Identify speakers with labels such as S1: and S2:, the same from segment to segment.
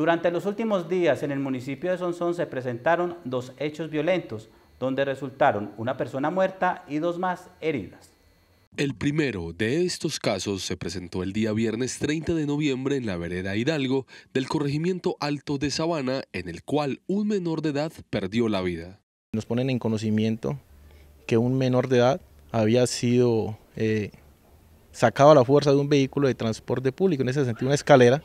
S1: Durante los últimos días en el municipio de Sonsón se presentaron dos hechos violentos, donde resultaron una persona muerta y dos más heridas.
S2: El primero de estos casos se presentó el día viernes 30 de noviembre en la vereda Hidalgo del corregimiento Alto de Sabana, en el cual un menor de edad perdió la vida.
S1: Nos ponen en conocimiento que un menor de edad había sido eh, sacado a la fuerza de un vehículo de transporte público, en ese sentido una escalera,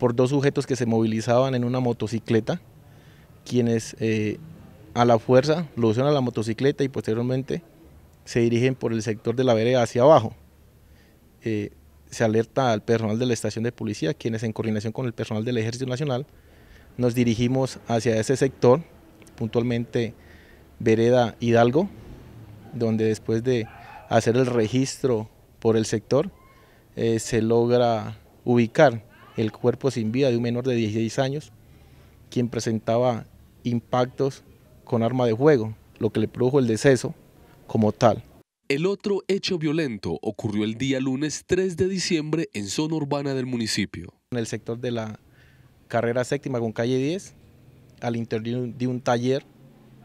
S1: por dos sujetos que se movilizaban en una motocicleta, quienes eh, a la fuerza lo usan a la motocicleta y posteriormente se dirigen por el sector de la vereda hacia abajo. Eh, se alerta al personal de la estación de policía, quienes en coordinación con el personal del Ejército Nacional nos dirigimos hacia ese sector, puntualmente vereda Hidalgo, donde después de hacer el registro por el sector eh, se logra ubicar el cuerpo sin vida de un menor de 16 años, quien presentaba impactos con arma de juego, lo que le produjo el deceso como tal.
S2: El otro hecho violento ocurrió el día lunes 3 de diciembre en zona urbana del municipio. En el sector de la
S1: carrera séptima con calle 10, al interior de un taller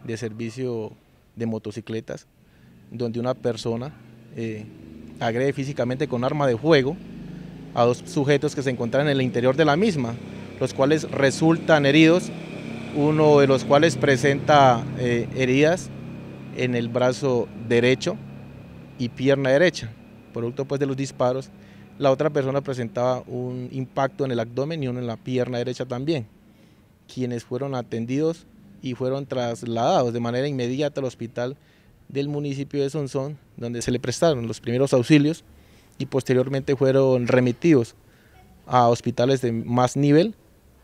S1: de servicio de motocicletas, donde una persona eh, agrede físicamente con arma de fuego a dos sujetos que se encontraban en el interior de la misma, los cuales resultan heridos, uno de los cuales presenta eh, heridas en el brazo derecho y pierna derecha, producto pues de los disparos. La otra persona presentaba un impacto en el abdomen y uno en la pierna derecha también, quienes fueron atendidos y fueron trasladados de manera inmediata al hospital del municipio de Sonsón, donde se le prestaron los primeros auxilios y posteriormente fueron remitidos a hospitales de más nivel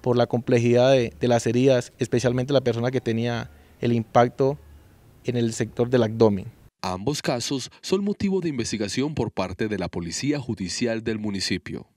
S1: por la complejidad de, las heridas, especialmente la persona que tenía el impacto
S2: en el sector del abdomen. Ambos casos son motivo de investigación por parte de la Policía Judicial del municipio.